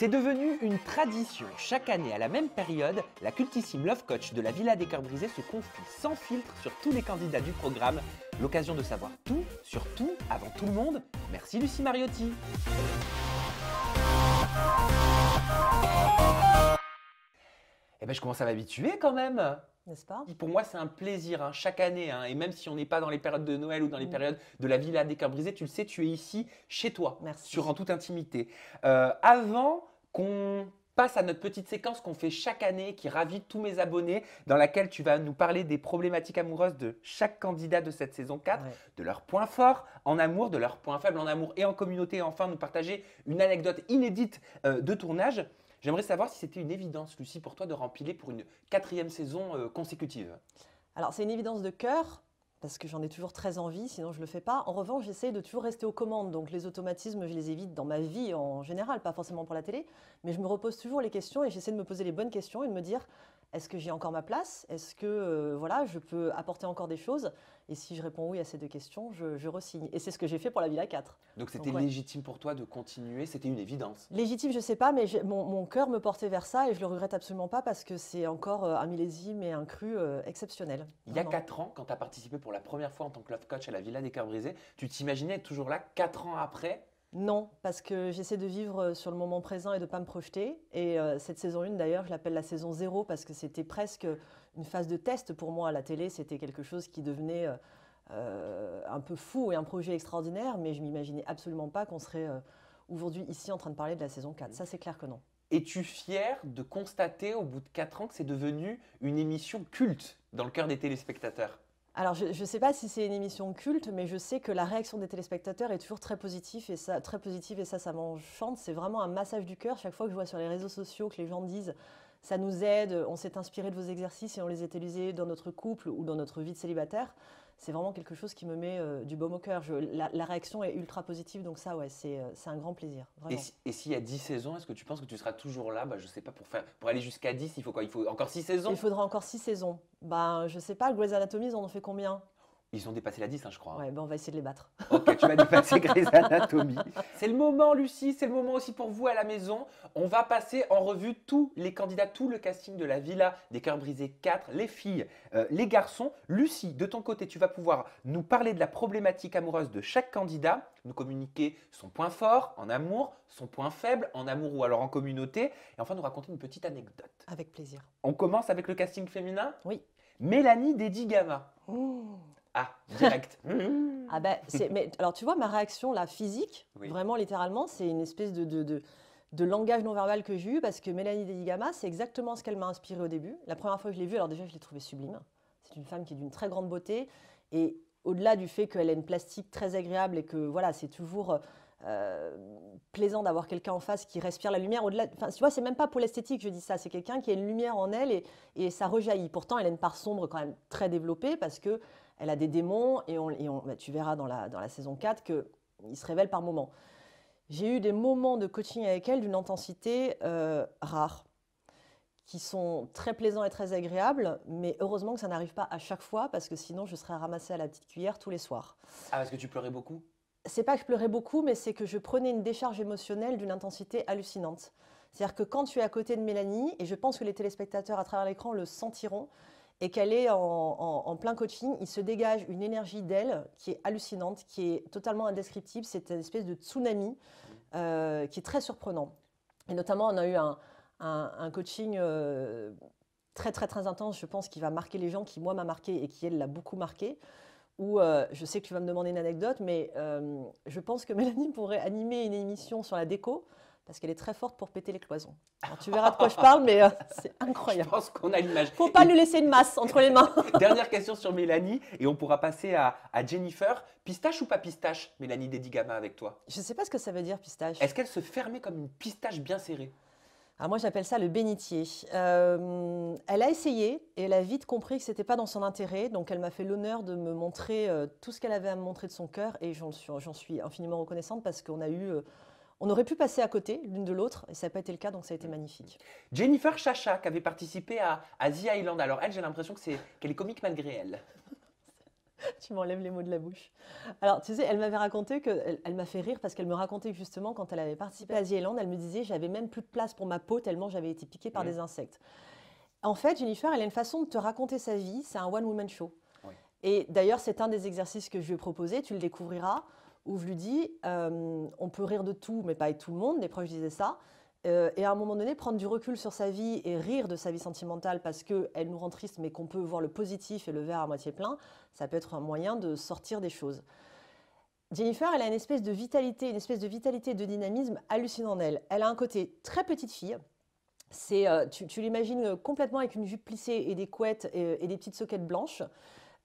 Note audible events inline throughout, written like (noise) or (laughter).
C'est devenu une tradition. Chaque année, à la même période, la cultissime Love Coach de la Villa des Cœurs Brisés se confie sans filtre sur tous les candidats du programme. L'occasion de savoir tout, sur tout, avant tout le monde. Merci Lucie Mariotti. Eh ben, je commence à m'habituer quand même. N'est-ce pas Pour moi, c'est un plaisir hein, chaque année. Hein. et même si on n'est pas dans les périodes de Noël ou dans les mm. périodes de la Villa des Cœurs Brisés, tu le sais, tu es ici, chez toi, Merci. sur en toute intimité. Euh, avant, qu'on passe à notre petite séquence qu'on fait chaque année, qui ravit tous mes abonnés, dans laquelle tu vas nous parler des problématiques amoureuses de chaque candidat de cette saison 4, de leurs points forts en amour, de leurs points faibles en amour et en communauté, et enfin nous partager une anecdote inédite euh, de tournage. J'aimerais savoir si c'était une évidence, Lucie, pour toi de rempiler pour une quatrième saison euh, consécutive. Alors c'est une évidence de cœur, parce que j'en ai toujours très envie, sinon je ne le fais pas. En revanche, j'essaye de toujours rester aux commandes, donc les automatismes, je les évite dans ma vie en général, pas forcément pour la télé, mais je me repose toujours les questions et j'essaie de me poser les bonnes questions et de me dire, est-ce que j'ai encore ma place Est-ce que euh, voilà, je peux apporter encore des choses Et si je réponds oui à ces deux questions, je, je resigne. Et c'est ce que j'ai fait pour la Villa 4. Donc c'était légitime pour toi de continuer C'était une évidence Légitime, je ne sais pas, mais mon, mon, cœur me portait vers ça et je le regrette absolument pas parce que c'est encore euh, un millésime et un cru euh, exceptionnel. Il y a 4 ans, quand tu as participé pour la première fois en tant que love coach à la Villa des Cœurs Brisés, tu t'imaginais toujours là 4 ans après non, parce que j'essaie de vivre euh, sur le moment présent et de ne pas me projeter. Et euh, cette saison 1, d'ailleurs, je l'appelle la saison 0 parce que c'était presque une phase de test pour moi à la télé. C'était quelque chose qui devenait euh, un peu fou et un projet extraordinaire, mais je m'imaginais absolument pas qu'on serait aujourd'hui ici en train de parler de la saison 4. Ça, c'est clair que non. Es-tu fière de constater au bout de 4 ans que c'est devenu une émission culte dans le cœur des téléspectateurs alors, je ne sais pas si c'est une émission culte, mais je sais que la réaction des téléspectateurs est toujours très positive et ça, très positive et ça, ça m'enchante. C'est vraiment un massage du cœur. Chaque fois que je vois sur les réseaux sociaux que les gens disent ça nous aide, on s'est inspiré de vos exercices et on les a utilisés dans notre couple ou dans notre vie de célibataire, c'est vraiment quelque chose qui me met euh, du baume au cœur. la, réaction est ultra positive, donc ça, ouais, c'est, euh, un grand plaisir. Et s'il y a 10 saisons, est-ce que tu penses que tu seras toujours là bah, Je sais pas, pour, faire, pour aller jusqu'à 10, il faut quoi Il faut encore 6 saisons Il faudra encore 6 saisons. Ben, je sais pas, Grey's Anatomy, ils en fait combien ils ont dépassé la 10, hein, je crois. Hein. Ouais, ben on va essayer de les battre. (laughs) Ok, tu vas dépasser (laughs) Grey's Anatomy. C'est le moment, Lucie, c'est le moment aussi pour vous à la maison. On va passer en revue tous les candidats, tout le casting de la Villa des Cœurs Brisés 4, les filles, euh, les garçons. Lucie, de ton côté, tu vas pouvoir nous parler de la problématique amoureuse de chaque candidat, nous communiquer son point fort en amour, son point faible en amour ou alors en communauté, et enfin nous raconter une petite anecdote. Avec plaisir. On commence avec le casting féminin Oui. Mélanie Dedigama. Oh. Ah, direct. (laughs) ah ben, mais, alors tu vois, ma réaction la physique, vraiment littéralement, c'est une espèce de, de, langage non-verbal que j'ai eu parce que Mélanie Deligama, c'est exactement ce qu'elle m'a inspiré au début. La première fois que je l'ai vue, alors déjà, je l'ai trouvée sublime. C'est une femme qui est d'une très grande beauté et au-delà du fait qu'elle a une plastique très agréable et que voilà, c'est toujours euh, plaisant d'avoir quelqu'un en face qui respire la lumière. Au-delà, enfin, tu vois, c'est même pas pour l'esthétique, je dis ça. C'est quelqu'un qui a une lumière en elle et, et ça rejaillit. Pourtant, elle a une part sombre quand même très développée parce que elle a des démons et, bah, tu verras dans la, dans la saison 4 qu'ils se révèlent par moments. J'ai eu des moments de coaching avec elle d'une intensité euh, rare, qui sont très plaisants et très agréables, mais heureusement que ça n'arrive pas à chaque fois parce que sinon je serais ramassée à la petite cuillère tous les soirs. Ah, parce que tu pleurais beaucoup C'est pas que je pleurais beaucoup, mais c'est que je prenais une décharge émotionnelle d'une intensité hallucinante. C'est-à-dire que quand tu es à côté de Mélanie, et je pense que les téléspectateurs à travers l'écran le sentiront, et qu'elle est en, plein coaching, il se dégage une énergie d'elle qui est hallucinante, qui est totalement indescriptible. C'est une espèce de tsunami euh, qui est très surprenant. Et notamment, on a eu un, coaching euh, très, très, très intense, je pense, qui va marquer les gens, qui, moi, m'a marqué et qui, elle, l'a beaucoup marqué. Où, euh, je sais que tu vas me demander une anecdote, mais je pense que (laughs) Mélanie pourrait animer une émission sur la déco parce qu'elle est très forte pour péter les cloisons. Alors, tu verras de quoi je parle, mais euh, c'est (laughs) incroyable. Je pense qu'on a l'image. Faut pas lui laisser une masse entre les mains. (laughs) Dernière question sur Mélanie, et on pourra passer à, Jennifer. Pistache ou pas pistache, Mélanie gamins avec toi Je ne sais pas ce que ça veut dire pistache. Est-ce qu'elle se fermait comme une pistache bien serrée alors ah, moi j'appelle ça le bénitier. Euh, elle a essayé et elle a vite compris que c'était pas dans son intérêt, donc elle m'a fait l'honneur de me montrer euh, tout ce qu'elle avait à me montrer de son cœur et j'en suis, suis, infiniment reconnaissante parce qu'on a eu on aurait pu passer à côté l'une de l'autre, et ça n'a pas été le cas, donc ça a été mm. magnifique. Jennifer Chacha, qui avait participé à, asia Island, alors elle, j'ai l'impression que c'est, qu'elle est comique malgré elle. (laughs) tu m'enlèves les mots de la bouche. Alors, tu sais, elle m'avait raconté que. Elle, m'a fait rire parce qu'elle me racontait justement, quand elle avait participé à The Island, elle me disait j'avais même plus de place pour ma peau tellement j'avais été piquée par mm. des insectes. En fait, Jennifer, elle a une façon de te raconter sa vie, c'est un one-woman show. Et d'ailleurs, c'est un des exercices que je lui ai proposé, tu le découvriras où je lui dis euh, on peut rire de tout, mais pas avec tout le monde. les proches disaient ça. Euh, et à un moment donné, prendre du recul sur sa vie et rire de sa vie sentimentale parce qu'elle nous rend triste, mais qu'on peut voir le positif et le verre à moitié plein, ça peut être un moyen de sortir des choses. Jennifer, elle a une espèce de vitalité, une espèce de vitalité et de dynamisme hallucinant en elle. Elle a un côté très petite fille. C'est, euh, tu, l'imagines complètement avec une jupe plissée et des couettes et, des petites soquettes blanches.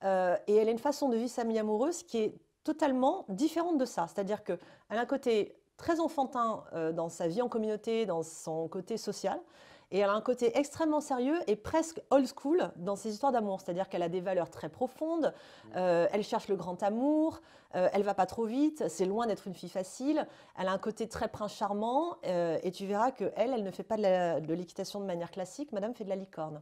et elle a une façon de vivre sa vie amoureuse qui est totalement différente de ça. C'est-à-dire qu'elle a un côté très enfantin euh, dans sa vie en communauté, dans son côté social, et elle a un côté extrêmement sérieux et presque old school dans ses histoires d'amour. C'est-à-dire qu'elle a des valeurs très profondes, euh, elle cherche le grand amour, euh, elle va pas trop vite, c'est loin d'être une fille facile, elle a un côté très prince charmant, et tu verras que elle, elle ne fait pas de l'équitation de manière classique, madame fait de la licorne.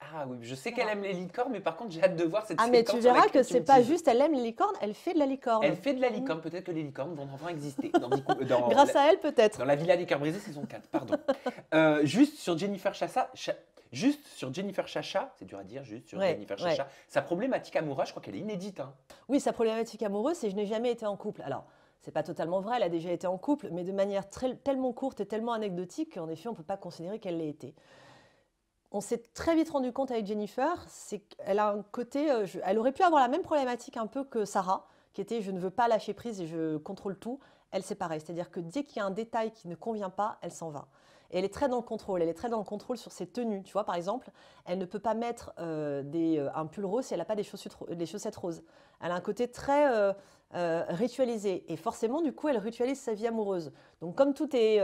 Ah oui, je sais ah. qu'elle aime les licornes, mais par contre, j'ai hâte de voir cette Ah, mais tu verras que c'est pas juste elle aime les licornes, elle fait de la licorne. Elle fait de la mmh. licorne, peut-être que les licornes vont enfin exister. Dans, euh, Grâce à elle, peut-être. Dans la Villa des Cœurs Brisés, saison 4, pardon. (laughs) Euh, juste sur Jennifer Chassa, juste sur Jennifer Chacha, c'est dur à dire, juste sur Jennifer Chacha, sa problématique amoureuse, je crois qu'elle est inédite. Hein. Oui, sa problématique amoureuse, c'est je n'ai jamais été en couple. Alors, c'est pas totalement vrai, elle a déjà été en couple, mais de manière tellement courte et tellement anecdotique qu'en effet, on ne peut pas considérer qu'elle l'ait été on s'est très vite rendu compte avec Jennifer, c'est qu'elle a un côté, euh, elle aurait pu avoir la même problématique un peu que Sarah, qui était je ne veux pas lâcher prise et je contrôle tout. Elle, c'est pareil. C'est-à-dire que dès qu'il y a un détail qui ne convient pas, elle s'en va. Et elle est très dans le contrôle. Elle est très dans le contrôle sur ses tenues. Tu vois, par exemple, elle ne peut pas mettre euh, euh, un pull rose si elle n'a pas des chaussettes, roses. Elle a un côté très ritualisé. Et forcément, du coup, elle ritualise sa vie amoureuse. Donc, comme tout est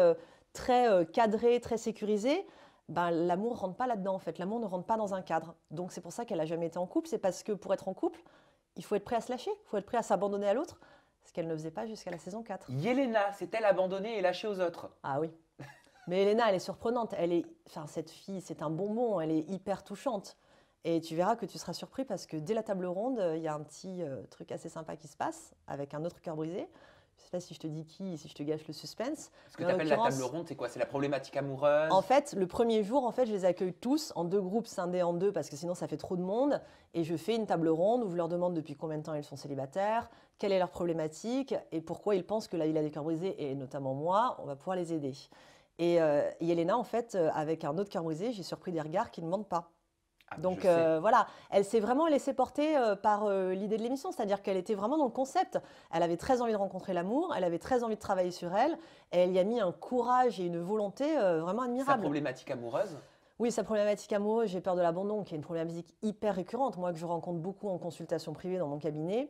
très cadré, très sécurisé, ben, l'amour rentre pas là-dedans en fait. L'amour ne rentre pas dans un cadre. Donc c'est pour ça qu'elle a jamais été en couple. C'est parce que pour être en couple, il faut être prêt à se lâcher, il faut être prêt à s'abandonner à l'autre, ce qu'elle ne faisait pas jusqu'à la saison 4. Yelena s'est-elle abandonnée et lâchée aux autres Ah oui. (laughs) Mais Yelena, elle est surprenante. Elle est, enfin, cette fille, c'est un bonbon. Elle est hyper touchante. Et tu verras que tu seras surpris parce que dès la table ronde, il y a un petit euh, truc assez sympa qui se passe avec un autre cœur brisé je sais pas si je te dis qui, si je te gâche le suspense. Ce que tu appelles la table ronde, c'est quoi C'est la problématique amoureuse En fait, le premier jour, en fait, je les accueille tous en deux groupes scindés en deux parce que sinon ça fait trop de monde. Et je fais une table ronde où je leur demande depuis combien de temps ils sont célibataires, quelle est leur problématique et pourquoi ils pensent que la il a des cœurs et notamment moi, on va pouvoir les aider. Et, euh, Yelena, en fait, euh, avec un autre cœur brisé, j'ai surpris des regards qui ne mentent pas. Ah, Donc euh, voilà, elle s'est vraiment laissée porter euh, par euh, l'idée de l'émission, c'est-à-dire qu'elle était vraiment dans le concept. Elle avait très envie de rencontrer l'amour, elle avait très envie de travailler sur elle, et elle y a mis un courage et une volonté vraiment admirable. Sa problématique amoureuse oui, sa problématique amoureuse, j'ai peur de l'abandon, qui est une problématique hyper récurrente, moi que je rencontre beaucoup en consultation privée dans mon cabinet.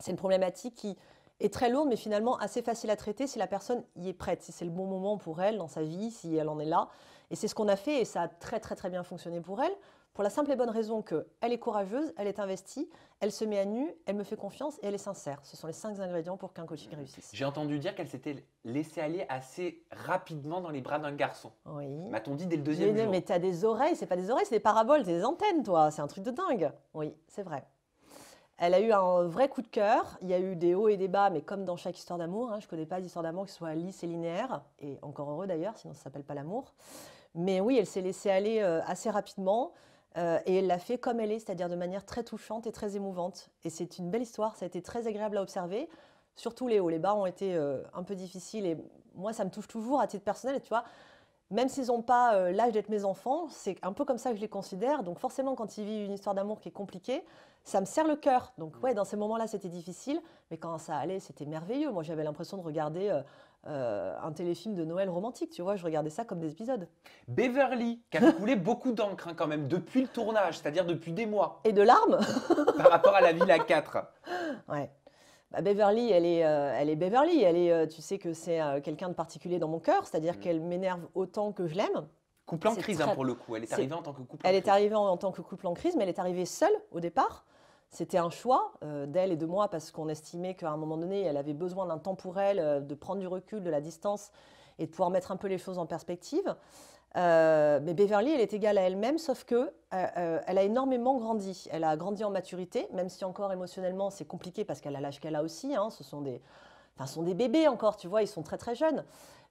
C'est une problématique qui est très lourde, mais finalement assez facile à traiter si la personne y est prête, si c'est le bon moment pour elle dans sa vie, si elle en est là. Et c'est ce qu'on a fait, et ça a très très très bien fonctionné pour elle. Pour la simple et bonne raison qu'elle est courageuse, elle est investie, elle se met à nu, elle me fait confiance et elle est sincère. Ce sont les cinq ingrédients pour qu'un coaching réussisse. J'ai entendu dire qu'elle s'était laissée aller assez rapidement dans les bras d'un garçon. Oui. M'a-t-on dit dès le deuxième mais, jour. Mais t'as des oreilles, c'est pas des oreilles, c'est des paraboles, des antennes, toi. C'est un truc de dingue. Oui, c'est vrai. Elle a eu un vrai coup de cœur. Il y a eu des hauts et des bas, mais comme dans chaque histoire d'amour, hein, je ne connais pas d'histoire d'amour qui soit lisse et linéaire, et encore heureux d'ailleurs, sinon ça s'appelle pas l'amour. Mais oui, elle s'est laissée aller euh, assez rapidement. Euh, et elle l'a fait comme elle est, c'est-à-dire de manière très touchante et très émouvante. Et c'est une belle histoire, ça a été très agréable à observer. Surtout les hauts, les bas ont été euh, un peu difficiles et moi ça me touche toujours à titre personnel. tu vois, même s'ils n'ont pas euh, l'âge d'être mes enfants, c'est un peu comme ça que je les considère. Donc forcément, quand ils vivent une histoire d'amour qui est compliquée, ça me serre le cœur. Donc ouais, dans ces moments-là, c'était difficile, mais quand ça allait, c'était merveilleux. Moi, j'avais l'impression de regarder euh, un téléfilm de Noël romantique, tu vois, je regardais ça comme des épisodes. Beverly, qui a coulé (laughs) beaucoup d'encre hein, quand même, depuis le tournage, c'est-à-dire depuis des mois. Et de larmes (laughs) Par rapport à la ville à 4. Ouais. Bah, Beverly, euh, elle est, Beverly, elle est, euh, tu sais que c'est quelqu'un de particulier dans mon cœur, c'est-à-dire mm. qu'elle m'énerve autant que je l'aime. Couple en crise, hein, pour le coup. Elle est, arrivée en tant que couple. est arrivée en, tant que couple en crise, mais elle est arrivée seule au départ. C'était un choix euh, d'elle et de moi parce qu'on estimait qu'à un moment donné, elle avait besoin d'un temps pour elle, euh, de prendre du recul, de la distance et de pouvoir mettre un peu les choses en perspective. Euh, mais Beverly, elle est égale à elle-même, sauf que elle a énormément grandi. Elle a grandi en maturité, même si encore émotionnellement c'est compliqué parce qu'elle a l'âge qu'elle a aussi. Hein. ce sont des, sont des bébés encore, tu vois, ils sont très très jeunes.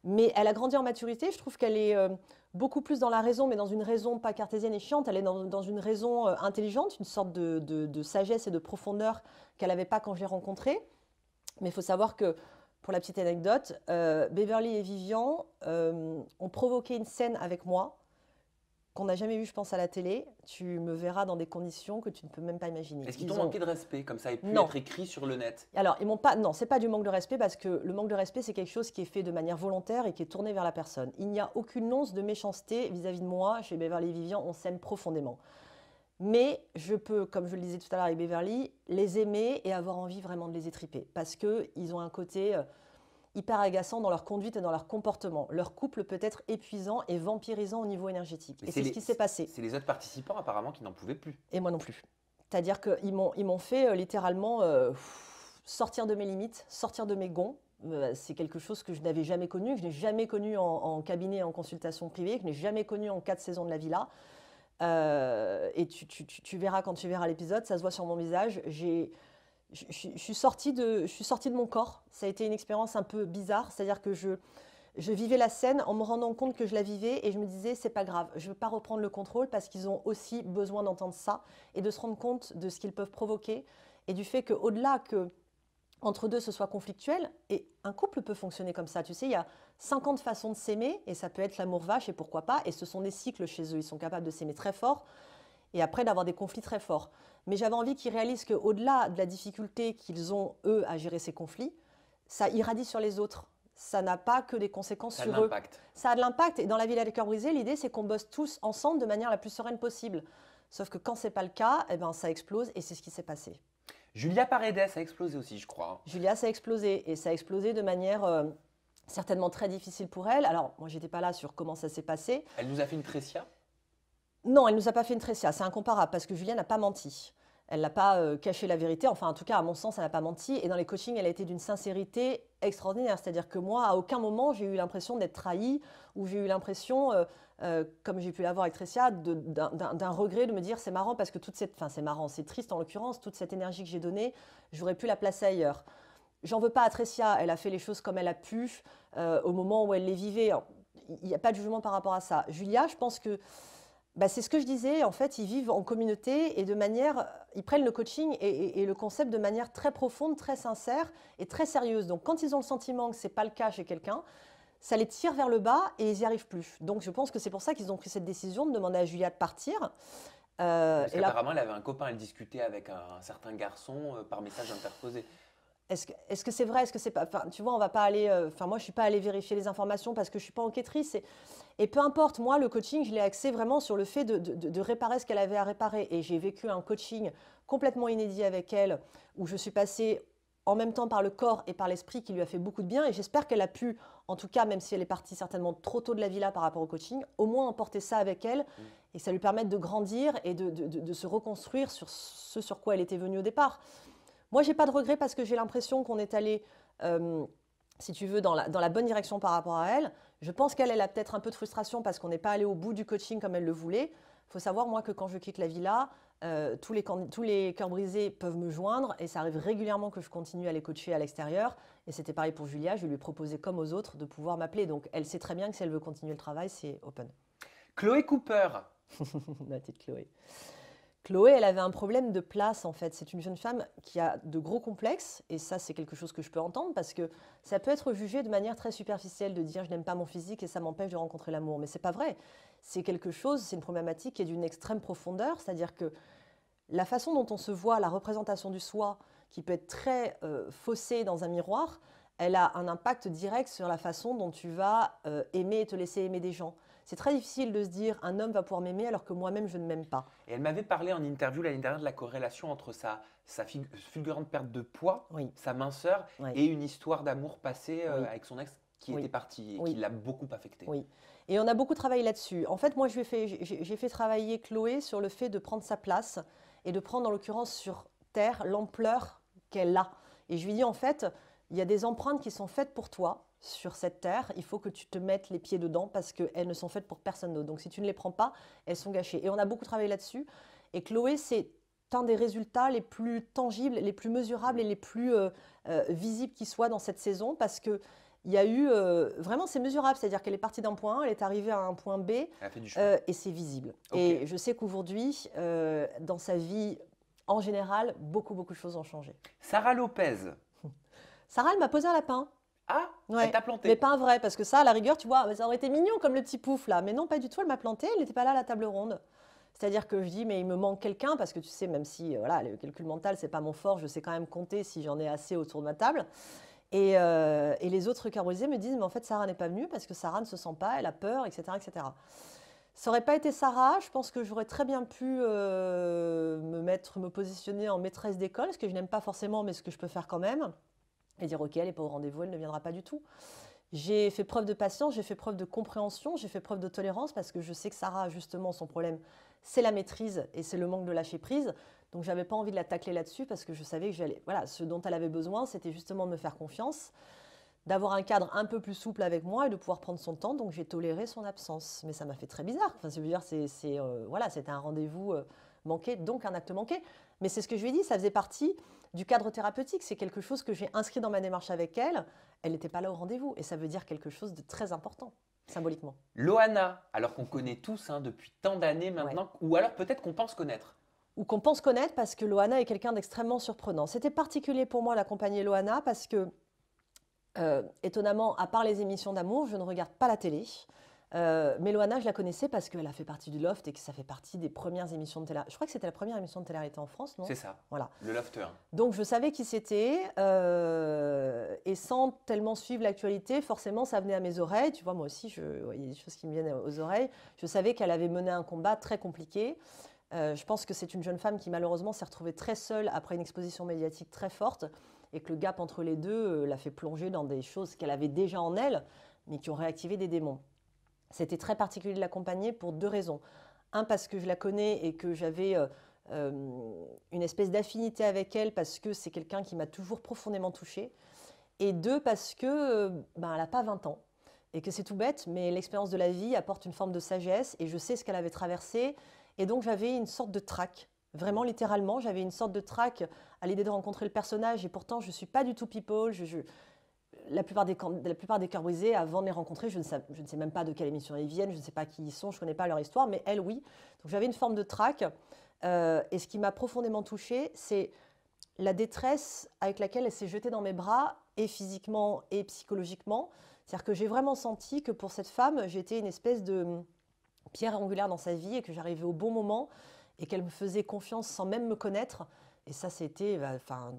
Mais elle a grandi en maturité. Je trouve qu'elle est euh, beaucoup plus dans la raison, mais dans une raison pas cartésienne et chiante. Elle est dans, une raison euh, intelligente, une sorte de, sagesse et de profondeur qu'elle n'avait pas quand je l'ai rencontrée. Mais il faut savoir que, pour la petite anecdote, euh, Beverly et Vivian ont provoqué une scène avec moi qu'on n'a jamais vu, je pense, à la télé. Tu me verras dans des conditions que tu ne peux même pas imaginer. Est-ce qu'ils t'ont manqué de respect comme ça et pu être écrit sur le net Alors, ils m'ont pas. Non, c'est pas du manque de respect parce que le manque de respect, c'est quelque chose qui est fait de manière volontaire et qui est tourné vers la personne. Il n'y a aucune once de méchanceté vis-à-vis de moi. Chez Beverly Vivian, on s'aime profondément. Mais je peux, comme je le disais tout à l'heure avec Beverly, les aimer et avoir envie vraiment de les étriper parce qu'ils ont un côté. Euh, hyper agaçants dans leur conduite et dans leur comportement. Leur couple peut être épuisant et vampirisant au niveau énergétique. et c'est ce qui s'est passé. C'est les autres participants apparemment qui n'en pouvaient plus. Et moi non plus. C'est-à-dire qu'ils m'ont fait euh, littéralement euh, sortir de mes limites, sortir de mes gonds. Euh, c'est quelque chose que je n'avais jamais connu, que je n'ai jamais connu en, en, cabinet, en consultation privée, que je n'ai jamais connu en quatre saisons de la villa. et tu, tu verras quand tu verras l'épisode, ça se voit sur mon visage. J'ai je, suis sortie de, je suis de mon corps. Ça a été une expérience un peu bizarre, c'est-à-dire que je, je vivais la scène en me rendant compte que je la vivais et je me disais c'est pas grave, je ne veux pas reprendre le contrôle parce qu'ils ont aussi besoin d'entendre ça et de se rendre compte de ce qu'ils peuvent provoquer et du fait qu'au-delà que entre deux ce soit conflictuel et un couple peut fonctionner comme ça. Tu sais, il y a 50 façons de s'aimer et ça peut être l'amour vache et pourquoi pas et ce sont des cycles chez eux, ils sont capables de s'aimer très fort et après d'avoir des conflits très forts mais j'avais envie qu'ils réalisent qu'au-delà de la difficulté qu'ils ont, eux, à gérer ces conflits, ça irradie sur les autres. Ça n'a pas que des conséquences sur eux. Ça a de l'impact. Et dans la ville à cœurs brisés, l'idée, c'est qu'on bosse tous ensemble de manière la plus sereine possible. Sauf que quand c'est pas le cas, eh ben, ça explose et c'est ce qui s'est passé. Julia Paredes a explosé aussi, je crois. Julia, ça a explosé. Et ça a explosé de manière. Euh, certainement très difficile pour elle. Alors, moi, j'étais pas là sur comment ça s'est passé. Elle nous a fait une trécia non, elle ne nous a pas fait une tressia, c'est incomparable parce que Julia n'a pas menti. Elle n'a pas euh, caché la vérité, enfin en tout cas à mon sens, elle n'a pas menti. Et dans les coachings, elle a été d'une sincérité extraordinaire. C'est-à-dire que moi, à aucun moment, j'ai eu l'impression d'être trahie ou j'ai eu l'impression, euh, euh, comme j'ai pu l'avoir avec Tressia, d'un regret de me dire c'est marrant parce que toute cette... Enfin c'est marrant, c'est triste en l'occurrence, toute cette énergie que j'ai donnée, j'aurais pu la placer ailleurs. J'en veux pas à Tressia, elle a fait les choses comme elle a pu au moment où elle les vivait. Il n'y a pas de jugement par rapport à ça. Julia, je pense que... Bah, c'est ce que je disais, en fait, ils vivent en communauté et de manière, ils prennent le coaching et, le concept de manière très profonde, très sincère et très sérieuse. Donc quand ils ont le sentiment que ce n'est pas le cas chez quelqu'un, ça les tire vers le bas et ils n'y arrivent plus. Donc je pense que c'est pour ça qu'ils ont pris cette décision de demander à Julia de partir. Euh, Parce qu'apparemment, elle avait un copain, elle discutait avec un, certain garçon euh, par message interposé. Est-ce que c'est -ce vrai Est-ce que c'est pas Tu vois, on va pas aller. Euh, enfin, moi, je suis pas allée vérifier les informations parce que je suis pas enquêtrice. Et peu importe, moi, le coaching, je l'ai axé vraiment sur le fait de, réparer ce qu'elle avait à réparer. Et j'ai vécu un coaching complètement inédit avec elle, où je suis passée en même temps par le corps et par l'esprit qui lui a fait beaucoup de bien. Et j'espère qu'elle a pu, en tout cas, même si elle est partie certainement trop tôt de la villa par rapport au coaching, au moins emporter ça avec elle mm. et ça lui permettre de grandir et de, se reconstruire sur ce sur quoi elle était venue au départ. Moi, j'ai pas de regret parce que j'ai l'impression qu'on est allé, euh, si tu veux, dans la bonne direction par rapport à elle. Je pense qu'elle, a peut-être un peu de frustration parce qu'on n'est pas allé au bout du coaching comme elle le voulait. Il faut savoir, moi, que quand je quitte la villa, euh, tous, les, tous les cœurs brisés peuvent me joindre et ça arrive régulièrement que je continue à les coacher à l'extérieur. Et c'était pareil pour Julia, je lui proposais comme aux autres de pouvoir m'appeler. Donc elle sait très bien que si elle veut continuer le travail, c'est open. Chloé Cooper. (laughs) Ma petite Chloé. Chloé, elle avait un problème de place en fait. C'est une jeune femme qui a de gros complexes et ça c'est quelque chose que je peux entendre parce que ça peut être jugé de manière très superficielle de dire je n'aime pas mon physique et ça m'empêche de rencontrer l'amour. Mais c'est pas vrai. C'est quelque chose, c'est une problématique qui est d'une extrême profondeur, c'est-à-dire que la façon dont on se voit, la représentation du soi qui peut être très euh, faussée dans un miroir, elle a un impact direct sur la façon dont tu vas euh, aimer et te laisser aimer des gens. C'est très difficile de se dire un homme va pouvoir m'aimer alors que moi-même je ne m'aime pas. Et elle m'avait parlé en interview l'année dernière de la corrélation entre sa, sa fulgurante perte de poids, sa minceur et une histoire d'amour passée euh, avec son ex qui était parti et qui l'a beaucoup affecté. Oui. Et on a beaucoup travaillé là-dessus. En fait, moi, j'ai fait, fait travailler Chloé sur le fait de prendre sa place et de prendre, en l'occurrence, sur Terre, l'ampleur qu'elle a. Et je lui dis, en fait, il y a des empreintes qui sont faites pour toi, sur cette terre, il faut que tu te mettes les pieds dedans parce qu'elles ne sont faites pour personne d'autre. Donc si tu ne les prends pas, elles sont gâchées. Et on a beaucoup travaillé là-dessus. Et Chloé, c'est un des résultats les plus tangibles, les plus mesurables et les plus euh, euh, visibles qui soient dans cette saison parce que il y a eu euh, vraiment c'est mesurable, c'est-à-dire qu'elle est partie d'un point A, elle est arrivée à un point B et c'est visible. Et je sais qu'aujourd'hui, dans sa vie en général, beaucoup beaucoup de choses ont changé. Sarah Lopez. (laughs) Sarah, elle m'a posé un lapin. Ah, mais pas un vrai, parce que ça, à la rigueur, tu vois, ça aurait été mignon comme le petit pouf là. Mais non, pas du tout, elle m'a planté, elle n'était pas là à la table ronde. C'est-à-dire que je dis, mais il me manque quelqu'un, parce que tu sais, même si euh, voilà, le calcul mental, c'est pas mon fort, je sais quand même compter si j'en ai assez autour de ma table. Et, euh, les autres carbonisés me disent, mais en fait, Sarah n'est pas venue parce que Sarah ne se sent pas, elle a peur, etc. etc. Ça aurait pas été Sarah, je pense que j'aurais très bien pu euh, me mettre, me positionner en maîtresse d'école, ce que je n'aime pas forcément, mais ce que je peux faire quand même et dire ok, elle n'est pas au rendez-vous, elle ne viendra pas du tout. J'ai fait preuve de patience, j'ai fait preuve de compréhension, j'ai fait preuve de tolérance parce que je sais que Sarah, justement, son problème, c'est la maîtrise et c'est le manque de lâcher prise. Donc, j'avais pas envie de la tacler là-dessus parce que je savais que j'allais. Voilà, ce dont elle avait besoin, c'était justement de me faire confiance, d'avoir un cadre un peu plus souple avec moi et de pouvoir prendre son temps. Donc, j'ai toléré son absence. Mais ça m'a fait très bizarre. Enfin, cest dire, c'est, euh, voilà, c'était un rendez-vous euh, manqué, donc un acte manqué. Mais c'est ce que je lui ai dit, ça faisait partie du cadre thérapeutique. C'est quelque chose que j'ai inscrit dans ma démarche avec elle. Elle n'était pas là au rendez-vous et ça veut dire quelque chose de très important symboliquement. Loana, alors qu'on connaît tous hein, depuis tant d'années maintenant, ou alors peut-être qu'on pense connaître. Ou qu'on pense connaître parce que Loana est quelqu'un d'extrêmement surprenant. C'était particulier pour moi d'accompagner Loana parce que, euh, étonnamment, à part les émissions d'amour, je ne regarde pas la télé. Euh, mais Loana, je la connaissais parce qu'elle a fait partie du Loft et que ça fait partie des premières émissions de télé. Je crois que c'était la première émission de télé en France, non C'est ça. Voilà. Le Loft 1. Donc je savais qui c'était euh, et sans tellement suivre l'actualité, forcément ça venait à mes oreilles. Tu vois, moi aussi, je, il y a des choses qui me viennent aux oreilles. Je savais qu'elle avait mené un combat très compliqué. Euh, je pense que c'est une jeune femme qui malheureusement s'est retrouvée très seule après une exposition médiatique très forte et que le gap entre les deux euh, l'a fait plonger dans des choses qu'elle avait déjà en elle mais qui ont réactivé des démons. C'était très particulier de l'accompagner pour deux raisons. Un, parce que je la connais et que j'avais euh, euh, une espèce d'affinité avec elle parce que c'est quelqu'un qui m'a toujours profondément touchée. Et deux, parce que euh, ben, elle n'a pas 20 ans et que c'est tout bête, mais l'expérience de la vie apporte une forme de sagesse et je sais ce qu'elle avait traversé. Et donc j'avais une sorte de trac, vraiment littéralement, j'avais une sorte de trac à l'idée de rencontrer le personnage et pourtant je ne suis pas du tout people, je, je, la plupart, des, la plupart des cœurs avant de les rencontrer, je ne, sais, ne sais même pas de quelle émission ils viennent, je ne sais pas qui ils sont, je ne connais pas leur histoire, mais elle oui. Donc j'avais une forme de trac. Euh, et ce qui m'a profondément touchée, c'est la détresse avec laquelle elle s'est jetée dans mes bras, et physiquement et psychologiquement. C'est-à-dire que j'ai vraiment senti que pour cette femme, j'étais une espèce de hum, pierre angulaire dans sa vie et que j'arrivais au bon moment et qu'elle me faisait confiance sans même me connaître. Et ça, c'était, bah, enfin,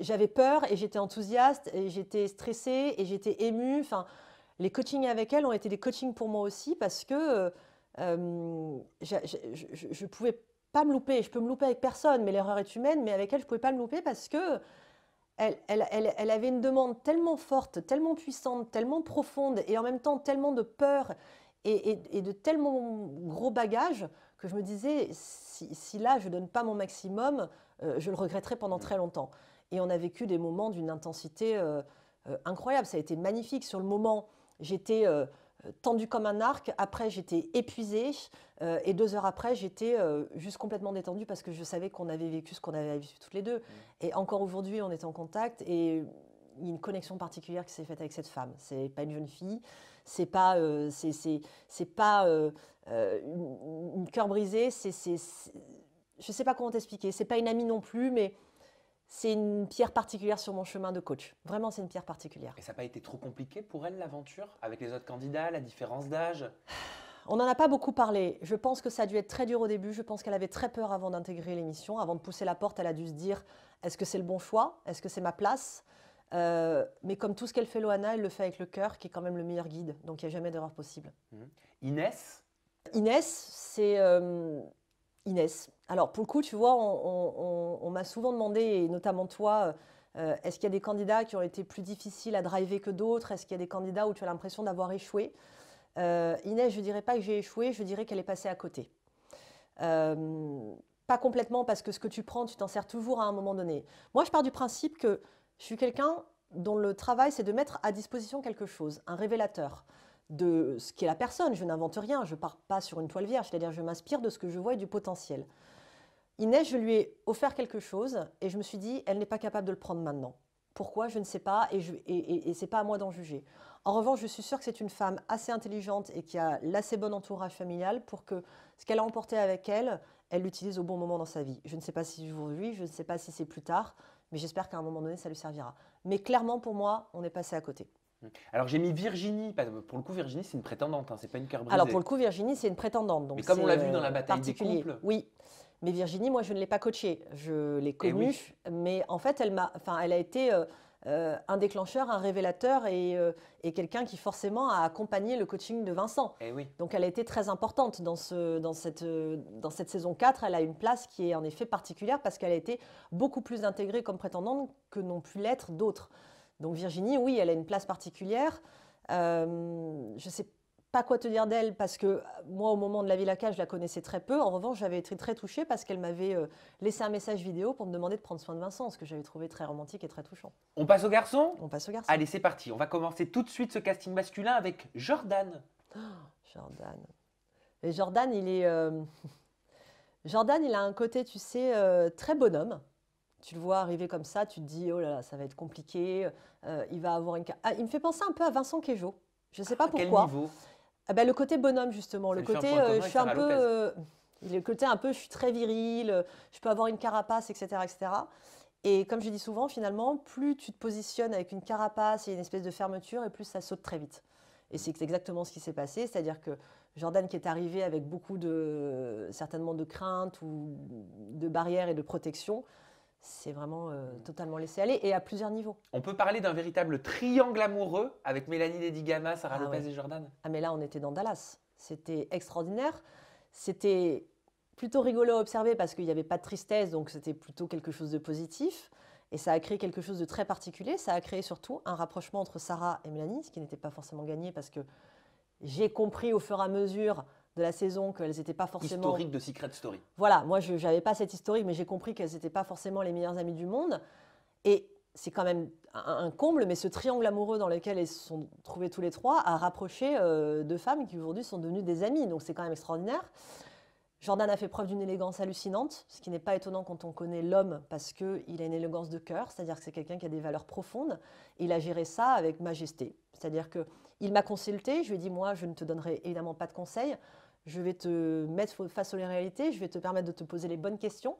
j'avais peur et j'étais enthousiaste et j'étais stressée et j'étais émue. Enfin, les coachings avec elle ont été des coachings pour moi aussi parce que euh, euh, je, ne pouvais pas me louper. Je peux me louper avec personne, mais l'erreur est humaine. Mais avec elle, je pouvais pas me louper parce que elle, avait une demande tellement forte, tellement puissante, tellement profonde et en même temps tellement de peur et, de tellement gros bagages que je me disais, si, là je ne donne pas mon maximum, euh, je le regretterai pendant mm. très longtemps. Et on a vécu des moments d'une intensité euh, euh, incroyable. Ça a été magnifique. Sur le moment, j'étais tendu tendue comme un arc. Après, j'étais épuisée. Euh, et deux heures après, j'étais juste complètement détendue parce que je savais qu'on avait vécu ce qu'on avait vécu toutes les deux. Mm. Et encore aujourd'hui, on est en contact. Et il y a une connexion particulière qui s'est faite avec cette femme. C'est pas une jeune fille, c'est pas, c'est, c'est, pas une, cœur brisé, c'est, je sais pas comment t'expliquer. C'est pas une amie non plus, mais c'est une pierre particulière sur mon chemin de coach. Vraiment, c'est une pierre particulière. Et ça n'a pas été trop compliqué pour elle, l'aventure, avec les autres candidats, la différence d'âge On n'en a pas beaucoup parlé. Je pense que ça a dû être très dur au début. Je pense qu'elle avait très peur avant d'intégrer l'émission. Avant de pousser la porte, elle a dû se dire est-ce que c'est le bon choix Est-ce que c'est ma place euh, mais comme tout ce qu'elle fait, Loana, elle le fait avec le cœur, qui est quand même le meilleur guide. Donc il n'y a jamais d'erreur possible. Mhm. Inès Inès, c'est. Euh, Inès. Alors pour le coup, tu vois, on, m'a souvent demandé, et notamment toi, euh, est-ce qu'il y a des candidats qui ont été plus difficiles à driver que d'autres Est-ce qu'il y a des candidats où tu as l'impression d'avoir échoué euh, Inès, je ne dirais pas que j'ai échoué, je dirais qu'elle est passée à côté. Euh, pas complètement, parce que ce que tu prends, tu t'en sers toujours à un moment donné. Moi, je pars du principe que je suis quelqu'un dont le travail, c'est de mettre à disposition quelque chose, un révélateur de ce qu'est la personne. Je n'invente rien, je ne pars pas sur une toile vierge, c'est-à-dire je m'inspire de ce que je vois et du potentiel. Inès, je lui ai offert quelque chose et je me suis dit, elle n'est pas capable de le prendre maintenant. Pourquoi Je ne sais pas et, je, et, c'est pas à moi d'en juger. En revanche, je suis sûre que c'est une femme assez intelligente et qui a l'assez bon entourage familial pour que ce qu'elle a emporté avec elle, elle l'utilise au bon moment dans sa vie. Je ne sais pas si c'est aujourd'hui, je ne sais pas si c'est plus tard, mais j'espère qu'à un moment donné, ça lui servira. Mais clairement, pour moi, on est passé à côté. Mmh. Alors j'ai mis Virginie, pour le coup Virginie c'est une prétendante, hein, c'est pas une cœur Alors pour le coup Virginie c'est une prétendante. Donc Mais comme on l'a vu dans la euh, bataille des couples. Oui, mais Virginie, moi, je ne l'ai pas coachée. Je l'ai eh connue, mais en fait, elle, m'a, enfin, elle a été euh, euh, un déclencheur, un révélateur euh, et, quelqu'un qui forcément a accompagné le coaching de Vincent. Et eh oui. Donc, elle a été très importante dans, ce, dans, cette, dans cette saison 4. Elle a une place qui est en effet particulière parce qu'elle a été beaucoup plus intégrée comme prétendante que n'ont pu l'être d'autres. Donc, Virginie, oui, elle a une place particulière. je sais pas pas quoi te dire d'elle parce que euh, moi, au moment de la vie Villa je la connaissais très peu. En revanche, j'avais été très touchée parce qu'elle m'avait euh, laissé un message vidéo pour me demander de prendre soin de Vincent, ce que j'avais trouvé très romantique et très touchant. On passe au garçon On passe au garçon. Allez, c'est parti. On va commencer tout de suite ce casting masculin avec Jordan. (gasps) Jordan. Et Jordan, il est. Euh, (laughs) Jordan, il a un côté, tu sais, très bonhomme. Tu le vois arriver comme ça, tu te dis, oh là là, ça va être compliqué. il va avoir une. Ah, il me fait penser un peu à Vincent Queijo. Je ne sais pas à pourquoi. Quel niveau ah bah, le côté bonhomme, justement. Le côté, euh, je suis un peu. Euh, le côté un peu, je suis très viril, euh, je peux avoir une carapace, etc. etc. Et comme je dis souvent, finalement, plus tu te positionnes avec une carapace et une espèce de fermeture, et plus ça saute très vite. Et c'est exactement ce qui s'est passé, c'est-à-dire que Jordan qui est arrivé avec beaucoup de certainement de craintes ou de barrières et de protections, c'est vraiment euh, mm. totalement laissé aller et à plusieurs niveaux. On peut parler d'un véritable triangle amoureux avec Mélanie Dedigama, Sarah ah Lopez et Jordan Ah mais là on était dans Dallas, c'était extraordinaire, c'était plutôt rigolo à observer parce qu'il n'y avait pas de tristesse, donc c'était plutôt quelque chose de positif. Et ça a créé quelque chose de très particulier, ça a créé surtout un rapprochement entre Sarah et Mélanie, ce qui n'était pas forcément gagné parce que j'ai compris au fur et à mesure de la saison qu'elles n'étaient pas forcément. Historique de Secret Story. Voilà, moi je n'avais pas cette historique, mais j'ai compris qu'elles n'étaient pas forcément les meilleures amies du monde. Et c'est quand même un, comble, mais ce triangle amoureux dans lequel elles se sont trouvées tous les trois a rapproché euh, deux femmes qui aujourd'hui sont devenues des amies. Donc c'est quand même extraordinaire. Jordan a fait preuve d'une élégance hallucinante, ce qui n'est pas étonnant quand on connaît l'homme, parce qu'il a une élégance de cœur, c'est-à-dire que c'est quelqu'un qui a des valeurs profondes. il a géré ça avec majesté. C'est-à-dire que il m'a consulté, je lui ai dit, moi, je ne te donnerai évidemment pas de conseils. Je vais te mettre face aux réalités, je vais te permettre de te poser les bonnes questions,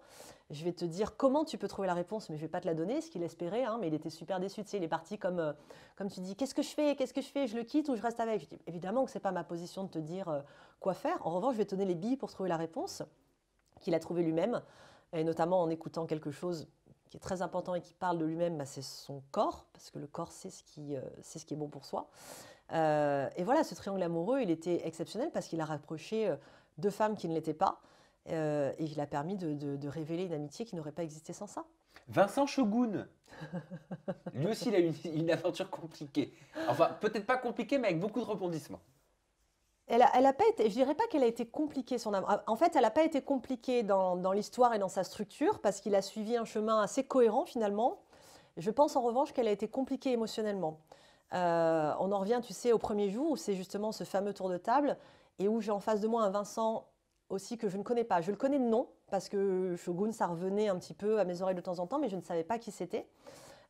je vais te dire comment tu peux trouver la réponse, mais je ne vais pas te la donner, ce qu'il espérait, hein, mais il était super déçu. Tu sais, il est parti comme, euh, comme tu dis Qu'est-ce que je fais Qu'est-ce que je fais Je le quitte ou je reste avec Je dis Évidemment que ce n'est pas ma position de te dire euh, quoi faire. En revanche, je vais te donner les billes pour trouver la réponse qu'il a trouvée lui-même, et notamment en écoutant quelque chose qui est très important et qui parle de lui-même, bah, c'est son corps, parce que le corps c'est ce euh, ce qui est bon pour soi. Euh, et voilà, ce triangle amoureux, il était exceptionnel parce qu'il a rapproché euh, deux femmes qui ne l'étaient pas euh, et il a permis de, révéler une amitié qui n'aurait pas existé sans ça. Vincent Shogun, (laughs) lui aussi, il a eu une, aventure compliquée. Enfin, peut-être pas compliquée, mais avec beaucoup de rebondissements. Elle a, elle a je dirais pas qu'elle a été compliquée son En fait, elle n'a pas été compliquée dans l'histoire et dans sa structure parce qu'il a suivi un chemin assez cohérent finalement. Je pense en revanche qu'elle a été compliquée émotionnellement. Euh, on en revient, tu sais, au premier jour où c'est justement ce fameux tour de table et où j'ai en face de moi un Vincent aussi que je ne connais pas. Je le connais de nom parce que Shogun, ça revenait un petit peu à mes oreilles de temps en temps, mais je ne savais pas qui c'était.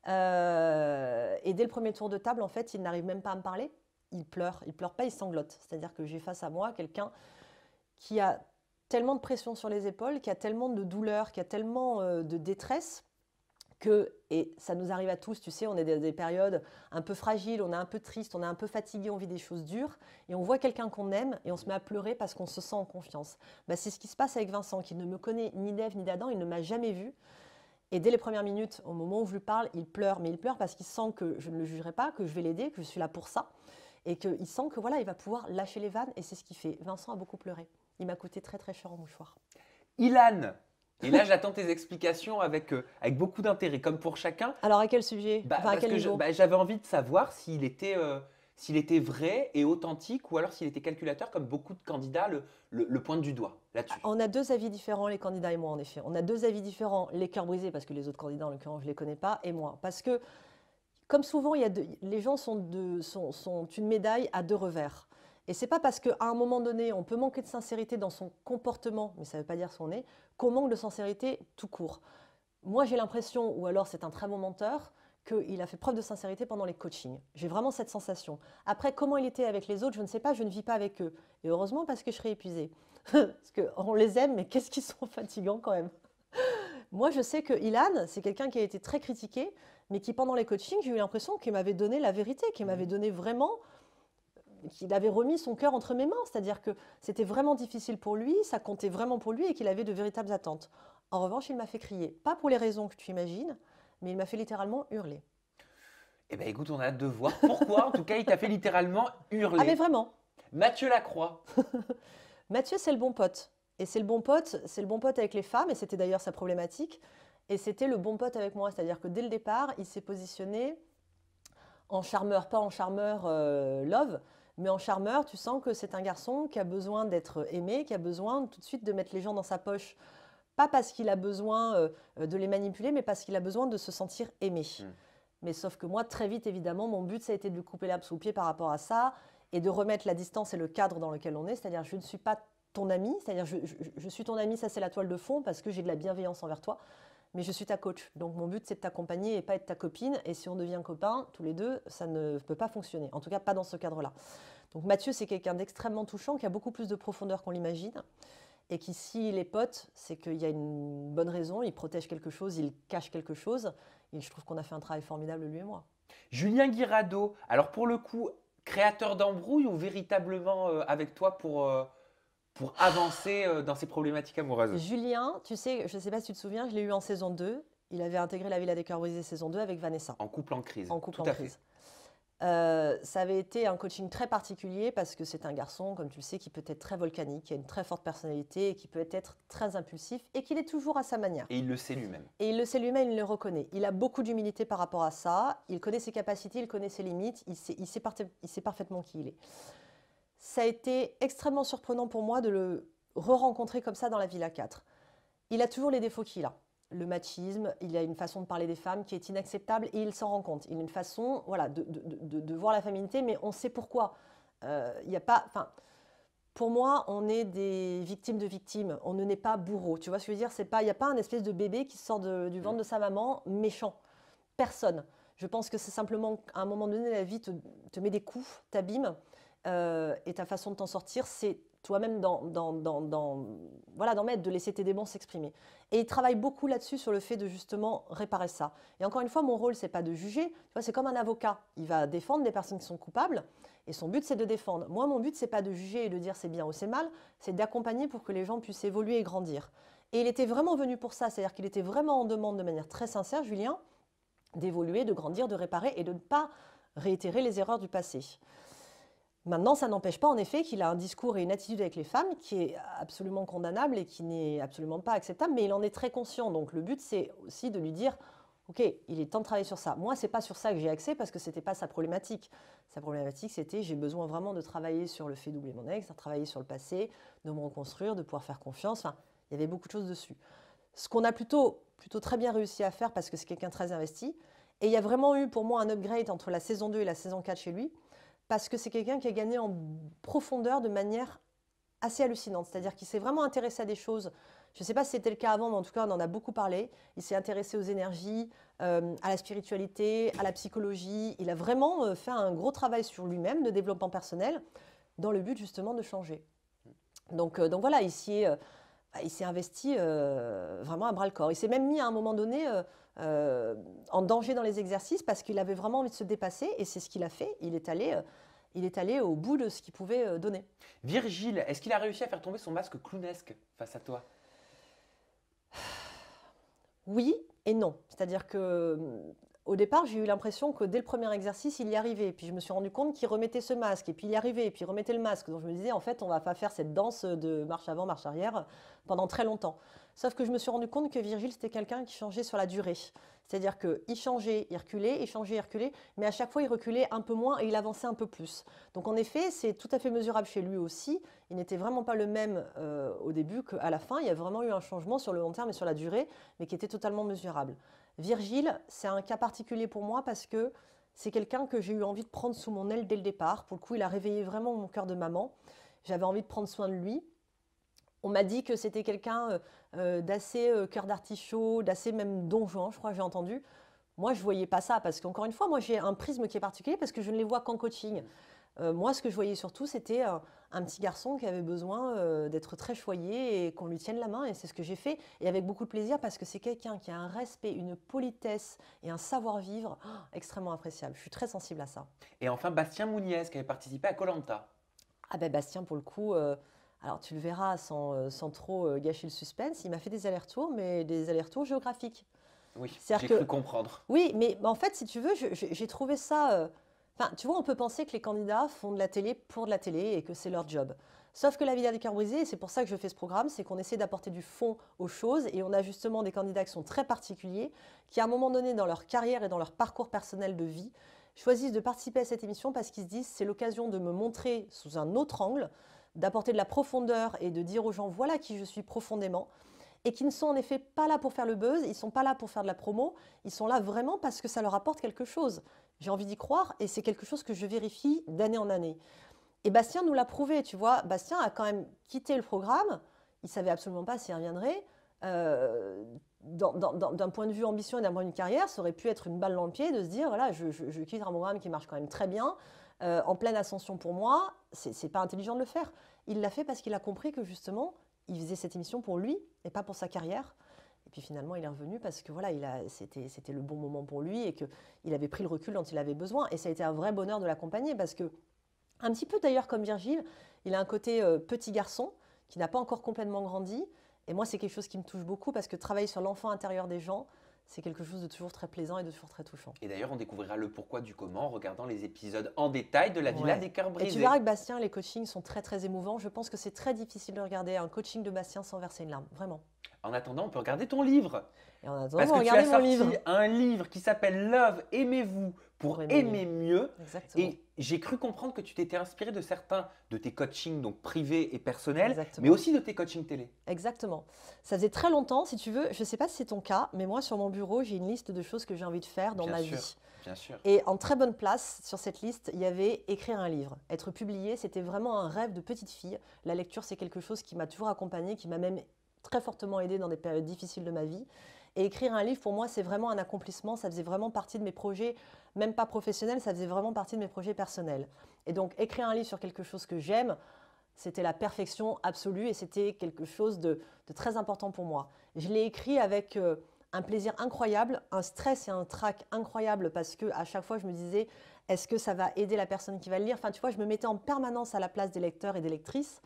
Euh, et dès le premier tour de table, en fait, il n'arrive même pas à me parler. Il pleure, il pleure pas, il sanglote. C'est-à-dire que j'ai face à moi quelqu'un qui a tellement de pression sur les épaules, qui a tellement de douleur, qui a tellement euh, de détresse et ça nous arrive à tous, tu sais, on est dans des périodes un peu fragiles, on est un peu triste, on est un peu fatigué, on vit des choses dures, et on voit quelqu'un qu'on aime, et on se met à pleurer parce qu'on se sent en confiance. Bah, c'est ce qui se passe avec Vincent, qui ne me connaît ni d'Ève ni d'Adam, il ne m'a jamais vu. Et dès les premières minutes, au moment où je lui parle, il pleure, mais il pleure parce qu'il sent que je ne le jugerai pas, que je vais l'aider, que je suis là pour ça, et qu'il sent que voilà, il va pouvoir lâcher les vannes, et c'est ce qu'il fait. Vincent a beaucoup pleuré. Il m'a coûté très très cher en mouchoir. Ilan, et là, j'attends tes explications avec, euh, avec beaucoup d'intérêt, comme pour chacun. Alors, à quel sujet bah, bah, J'avais envie de savoir s'il était, euh, s'il était vrai et authentique ou alors s'il était calculateur, comme beaucoup de candidats le, le, du doigt là-dessus. Ah, on a deux avis différents, les candidats et moi, en effet. On a deux avis différents, les cœurs brisés, parce que les autres candidats, en l'occurrence, je ne les connais pas, et moi. Parce que, comme souvent, il y a les gens sont, de, sont, sont une médaille à deux revers. Et c'est pas parce qu'à un moment donné, on peut manquer de sincérité dans son comportement, mais ça ne veut pas dire son nez, qu'on manque de sincérité tout court. Moi, j'ai l'impression, ou alors c'est un très bon menteur, qu'il a fait preuve de sincérité pendant les coachings. J'ai vraiment cette sensation. Après, comment il était avec les autres, je ne sais pas, je ne vis pas avec eux. Et heureusement parce que je serais épuisée. (laughs) parce qu'on les aime, mais qu'est-ce qu'ils sont fatigants quand même. (laughs) Moi, je sais que Ilan, c'est quelqu'un qui a été très critiqué, mais qui pendant les coachings, j'ai eu l'impression qu'il m'avait donné la vérité, qu'il m'avait mmh. donné vraiment qu'il avait remis son cœur entre mes mains, c'est-à-dire que c'était vraiment difficile pour lui, ça comptait vraiment pour lui et qu'il avait de véritables attentes. En revanche, il m'a fait crier, pas pour les raisons que tu imagines, mais il m'a fait littéralement hurler. Eh bien écoute, on a hâte de voir pourquoi, en tout cas, il t'a fait littéralement hurler. Ah mais vraiment Mathieu Lacroix. (laughs) Mathieu, c'est le bon pote. Et c'est le bon pote, c'est le bon pote avec les femmes, et c'était d'ailleurs sa problématique. Et c'était le bon pote avec moi, c'est-à-dire que dès le départ, il s'est positionné en charmeur, pas en charmeur euh, love, mais en charmeur, tu sens que c'est un garçon qui a besoin d'être aimé, qui a besoin tout de suite de mettre les gens dans sa poche. Pas parce qu'il a besoin euh, de les manipuler, mais parce qu'il a besoin de se sentir aimé. Hmm. Mais sauf que moi, très vite, évidemment, mon but, ça a été de lui couper l'herbe sous le pied par rapport à ça et de remettre la distance et le cadre dans lequel on est. C'est-à-dire, je ne suis pas ton ami, c'est-à-dire, je suis ton ami, ça c'est la toile de fond, parce que j'ai de la bienveillance envers toi mais je suis ta coach. Donc mon but, c'est de t'accompagner et pas être ta copine. Et si on devient copain, tous les deux, ça ne peut pas fonctionner. En tout cas, pas dans ce cadre-là. Donc Mathieu, c'est quelqu'un d'extrêmement touchant, qui a beaucoup plus de profondeur qu'on l'imagine. Et qui, s'il est pote, c'est qu'il y a une bonne raison, il protège quelque chose, il cache quelque chose. je trouve qu'on a fait un travail formidable, lui et moi. Julien Guirado, alors pour le coup, créateur d'embrouilles ou véritablement euh, avec toi pour... Euh, pour avancer euh, dans ces problématiques amoureuses. Julien, tu sais, je ne sais pas si tu te souviens, je l'ai eu en saison 2. Il avait intégré La Villa des Cœurs Brisés saison 2 avec Vanessa. En couple en crise. En couple en crise. Euh, ça avait été un coaching très particulier parce que c'est un garçon, comme tu le sais, qui peut être très volcanique, qui a une très forte personnalité, et qui peut être très impulsif et qu'il est toujours à sa manière. Et il le sait lui-même. Et il le sait lui-même, il le reconnaît. Il a beaucoup d'humilité par rapport à ça. Il connaît ses capacités, il connaît ses limites, il sait parfaitement qui il est ça a été extrêmement surprenant pour moi de le re-rencontrer comme ça dans la Villa 4. Il a toujours les défauts qu'il a. Le machisme, il a une façon de parler des femmes qui est inacceptable et il s'en rend compte. Il a une façon voilà, de, voir la féminité, mais on sait pourquoi. Euh, il a pas. Enfin, pour moi, on est des victimes de victimes. On ne n'est pas bourreau. Tu vois ce que je veux dire il n'y a pas un espèce de bébé qui sort du ventre de sa maman méchant. Personne. Je pense que c'est simplement qu'à un moment donné la vie te, te met des coups, t'abîme. Euh, et ta façon de t'en sortir, c'est toi-même dans, dans, dans, voilà, d'en mettre, de laisser tes démons s'exprimer. Et il travaille beaucoup là-dessus sur le fait de justement réparer ça. Et encore une fois, mon rôle, c'est pas de juger. c'est comme un avocat. Il va défendre des personnes qui sont coupables et son but, c'est de défendre. Moi, mon but, c'est pas de juger et de dire c'est bien ou c'est mal, c'est d'accompagner pour que les gens puissent évoluer et grandir. Et il était vraiment venu pour ça, c'est-à-dire qu'il était vraiment en demande de manière très sincère, Julien, d'évoluer, de grandir, de réparer et de ne pas réitérer les erreurs du passé. Maintenant, ça n'empêche pas en effet qu'il a un discours et une attitude avec les femmes qui est absolument condamnable et qui n'est absolument pas acceptable, mais il en est très conscient. Donc le but, c'est aussi de lui dire, ok, il est temps de travailler sur ça. Moi, c'est pas sur ça que j'ai accès parce que ce c'était pas sa problématique. Sa problématique, c'était j'ai besoin vraiment de travailler sur le fait doubler mon ex, de travailler sur le passé, de me reconstruire, de pouvoir faire confiance. Enfin, il y avait beaucoup de choses dessus. Ce qu'on a plutôt, plutôt très bien réussi à faire parce que c'est quelqu'un très investi. Et il y a vraiment eu pour moi un upgrade entre la saison 2 et la saison 4 chez lui parce que c'est quelqu'un qui a gagné en profondeur de manière assez hallucinante. C'est-à-dire qu'il s'est vraiment intéressé à des choses. Je ne sais pas si c'était le cas avant, mais en tout cas, on en a beaucoup parlé. Il s'est intéressé aux énergies, euh, à la spiritualité, à la psychologie. Il a vraiment euh, fait un gros travail sur lui-même de développement personnel dans le but justement de changer. Donc, euh, donc voilà, il bah, s'est investi vraiment à bras le corps. Il s'est même mis à un moment donné euh, en danger dans les exercices parce qu'il avait vraiment envie de se dépasser et c'est ce qu'il a fait. Il est allé. Euh, il est allé au bout de ce qu'il pouvait euh, donner. Virgile, est-ce qu'il a réussi à faire tomber son masque clownesque face à toi (sighs) Oui et non. C'est-à-dire que au départ, j'ai eu l'impression que dès le premier exercice, il y arrivait. puis je me suis rendu compte qu'il remettait ce masque, et puis il y arrivait, et puis il remettait le masque. Donc je me disais, en fait, on va pas faire cette danse de marche avant, marche arrière pendant très longtemps. Sauf que je me suis rendu compte que Virgile, c'était quelqu'un qui changeait sur la durée. C'est-à-dire qu'il changeait, il reculait, il changeait, il reculait, mais à chaque fois, il reculait un peu moins et il avançait un peu plus. Donc en effet, c'est tout à fait mesurable chez lui aussi. Il n'était vraiment pas le même euh, au début qu'à la fin. Il y a vraiment eu un changement sur le long terme et sur la durée, mais qui était totalement mesurable. Virgile, c'est un cas particulier pour moi parce que c'est quelqu'un que j'ai eu envie de prendre sous mon aile dès le départ. Pour le coup, il a réveillé vraiment mon cœur de maman. J'avais envie de prendre soin de lui. On m'a dit que c'était quelqu'un euh, euh, d'assez euh, cœur d'artichaut, d'assez même donjon, je crois, j'ai entendu. Moi, je voyais pas ça parce qu'encore une fois, moi, j'ai un prisme qui est particulier parce que je ne les vois qu'en coaching. Euh, moi, ce que je voyais surtout, c'était un petit garçon qui avait besoin d'être très choyé et qu'on lui tienne la main. Et c'est ce que j'ai fait. Et avec beaucoup de plaisir parce que c'est quelqu'un qui a un respect, une politesse et un savoir-vivre oh, extrêmement appréciable. Je suis très sensible à ça. Et enfin, Bastien Mouniez qui avait participé à Colanta. Ah ben Bastien, pour le coup, alors tu le verras sans, euh, trop euh, gâcher le suspense, il m'a fait des allers-retours, mais des allers-retours géographiques. Oui, j'ai cru comprendre. Oui, mais en fait, si tu veux, j'ai trouvé ça... Euh, tu vois, on peut penser que les candidats font de la télé pour de la télé et que c'est leur job. Sauf que la vie des cœurs et c'est pour ça que je fais ce programme, c'est qu'on essaie d'apporter du fond aux choses et on a justement des candidats qui sont très particuliers, qui à un moment donné dans leur carrière et dans leur parcours personnel de vie, choisissent de participer à cette émission parce qu'ils se disent c'est l'occasion de me montrer sous un autre angle, d'apporter de la profondeur et de dire aux gens voilà qui je suis profondément, et qui ne sont en effet pas là pour faire le buzz, ils ne sont pas là pour faire de la promo, ils sont là vraiment parce que ça leur apporte quelque chose. J'ai envie d'y croire et c'est quelque chose que je vérifie d'année en année. Et Bastien nous l'a prouvé, tu vois. Bastien a quand même quitté le programme, il savait absolument pas s'il reviendrait. Euh, d'un point de vue ambition et d'un point de vue carrière, ça aurait pu être une balle dans le pied de se dire voilà, je, je, je quitte un programme qui marche quand même très bien, euh, en pleine ascension pour moi, c'est pas intelligent de le faire. Il l'a fait parce qu'il a compris que justement, il faisait cette émission pour lui et pas pour sa carrière. Et puis finalement, il est revenu parce que voilà, c'était le bon moment pour lui et qu'il avait pris le recul dont il avait besoin. Et ça a été un vrai bonheur de l'accompagner parce que, un petit peu d'ailleurs comme Virgile, il a un côté euh, petit garçon qui n'a pas encore complètement grandi. Et moi, c'est quelque chose qui me touche beaucoup parce que travailler sur l'enfant intérieur des gens, c'est quelque chose de toujours très plaisant et de toujours très touchant. Et d'ailleurs, on découvrira le pourquoi du comment en regardant les épisodes en détail de la Villa des Cœurs Brisés. Et tu verras que Bastien, les coachings sont très très émouvants. Je pense que c'est très difficile de regarder un coaching de Bastien sans verser une larme, vraiment. En attendant, on peut regarder ton livre. Et en attendant, Parce que tu as livre. un livre qui s'appelle Love, aimez-vous pour, aimer, mieux. Et j'ai cru comprendre que tu t'étais inspiré de certains de tes coachings donc privés et personnels, mais aussi de tes coachings télé. Exactement. Ça faisait très longtemps, si tu veux. Je ne sais pas si c'est ton cas, mais moi sur mon bureau, j'ai une liste de choses que j'ai envie de faire dans ma vie. Bien sûr. Et en très bonne place sur cette liste, il y avait écrire un livre, être publié. C'était vraiment un rêve de petite fille. La lecture, c'est quelque chose qui m'a toujours accompagnée, qui m'a même très fortement aidé dans des périodes difficiles de ma vie. Et écrire un livre, pour moi, c'est vraiment un accomplissement. Ça faisait vraiment partie de mes projets, même pas professionnels, ça faisait vraiment partie de mes projets personnels. Et donc, écrire un livre sur quelque chose que j'aime, c'était la perfection absolue et c'était quelque chose de, très important pour moi. Je l'ai écrit avec euh, un plaisir incroyable, un stress et un trac incroyable parce que à chaque fois, je me disais, est-ce que ça va aider la personne qui va le lire Enfin, tu vois, je me mettais en permanence à la place des lecteurs et des lectrices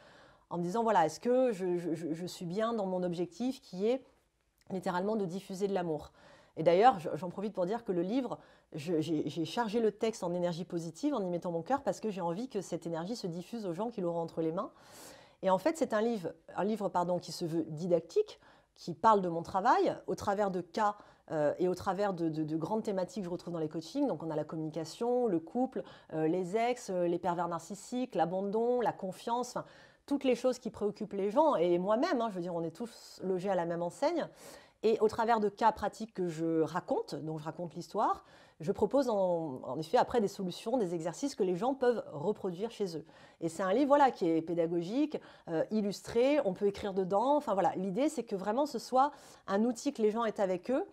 en me disant, voilà, est-ce que je, suis bien dans mon objectif qui est littéralement de diffuser de l'amour et d'ailleurs, j'en profite pour dire que le livre, j'ai chargé le texte en énergie positive en y mettant mon cœur parce que j'ai envie que cette énergie se diffuse aux gens qui l'auront entre les mains. Et en fait, c'est un livre, un livre pardon, qui se veut didactique, qui parle de mon travail au travers de cas euh, et au travers de, grandes thématiques que je retrouve dans les coachings. Donc on a la communication, le couple, euh, les ex, euh, les pervers narcissiques, l'abandon, la confiance. Enfin, toutes les choses qui préoccupent les gens et moi-même. Hein, je veux dire, on est tous logés à la même enseigne. Et au travers de cas pratiques que je raconte, donc je raconte l'histoire, je propose en, effet après des solutions, des exercices que les gens peuvent reproduire chez eux. Et c'est un livre voilà, qui est pédagogique, euh, illustré, on peut écrire dedans. Enfin voilà, l'idée c'est que vraiment ce soit un outil que les gens aient avec eux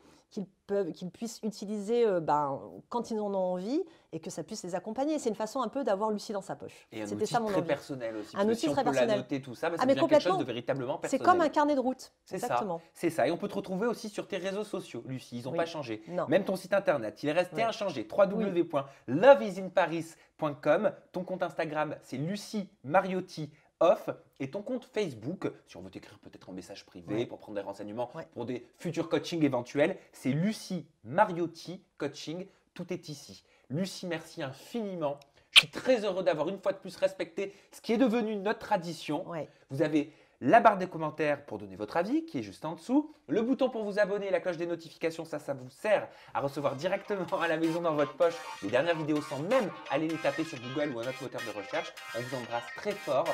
qu'ils puissent utiliser euh, ben, quand ils en ont envie et que ça puisse les accompagner. C'est une façon un peu d'avoir Lucie dans sa poche. Et un outil très personnel aussi. Un outil si on La noter, tout ça, bah, ça ah, quelque chose de véritablement personnel. C'est comme un carnet de route. C'est ça. C'est ça. Et on peut te retrouver aussi sur tes réseaux sociaux, Lucie. Ils n'ont pas changé. Même ton site internet, il est resté inchangé. www.loveisinparis.com. Ton compte Instagram, c'est Lucie Mariotti off et ton compte Facebook, si on veut t'écrire peut-être en message privé pour prendre des renseignements pour des futurs coachings éventuels, c'est Lucie Mariotti Coaching. Tout est ici. Lucie, merci infiniment. Je suis très heureux d'avoir une fois de plus respecté ce qui est devenu notre tradition. Vous avez la barre des commentaires pour donner votre avis qui est juste en dessous, le bouton pour vous abonner, la cloche des notifications, ça, ça vous sert à recevoir directement à la maison dans votre poche les dernières vidéos sans même aller les taper sur Google ou un autre moteur de recherche. On vous embrasse très fort.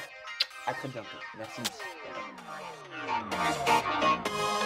I could dunk it. That seems.